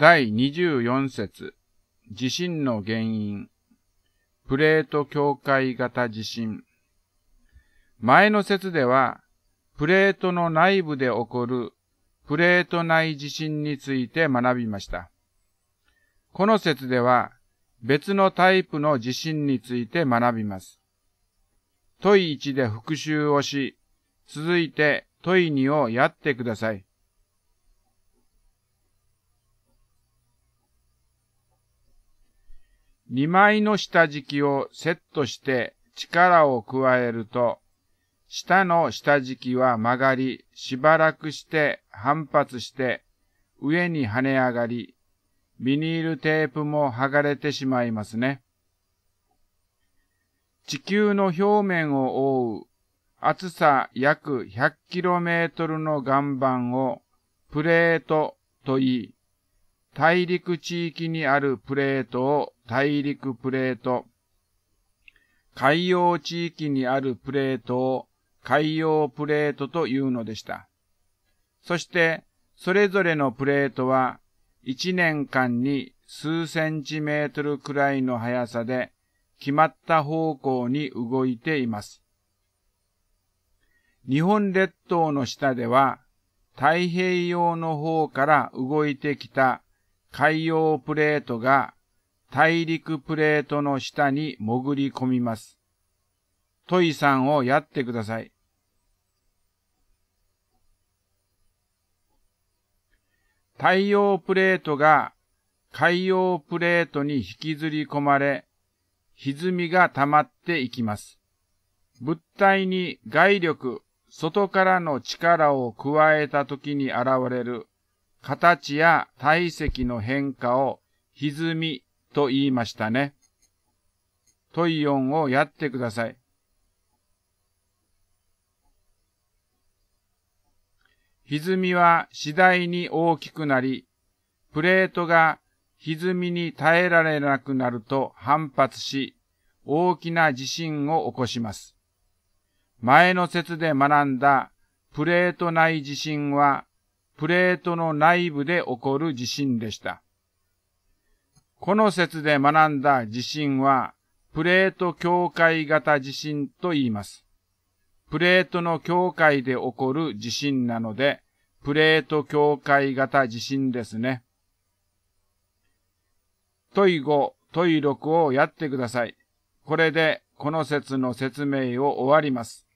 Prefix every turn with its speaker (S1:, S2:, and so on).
S1: 第24節地震の原因プレート境界型地震前の説ではプレートの内部で起こるプレート内地震について学びました。この説では別のタイプの地震について学びます。問1で復習をし、続いて問い2をやってください。2枚の下敷きをセットして力を加えると、下の下敷きは曲がり、しばらくして反発して上に跳ね上がり、ビニールテープも剥がれてしまいますね。地球の表面を覆う厚さ約 100km の岩盤をプレートと言い、大陸地域にあるプレートを大陸プレート、海洋地域にあるプレートを海洋プレートというのでした。そして、それぞれのプレートは、1年間に数センチメートルくらいの速さで、決まった方向に動いています。日本列島の下では、太平洋の方から動いてきた海洋プレートが大陸プレートの下に潜り込みます。トイさんをやってください。太陽プレートが海洋プレートに引きずり込まれ、歪みが溜まっていきます。物体に外力、外からの力を加えた時に現れる形や体積の変化を歪みと言いましたね。問いンをやってください。歪みは次第に大きくなり、プレートが歪みに耐えられなくなると反発し、大きな地震を起こします。前の説で学んだプレート内地震はプレートの内部で起こる地震でした。この説で学んだ地震は、プレート境界型地震と言います。プレートの境界で起こる地震なので、プレート境界型地震ですね。問い5、問い6をやってください。これでこの説の説明を終わります。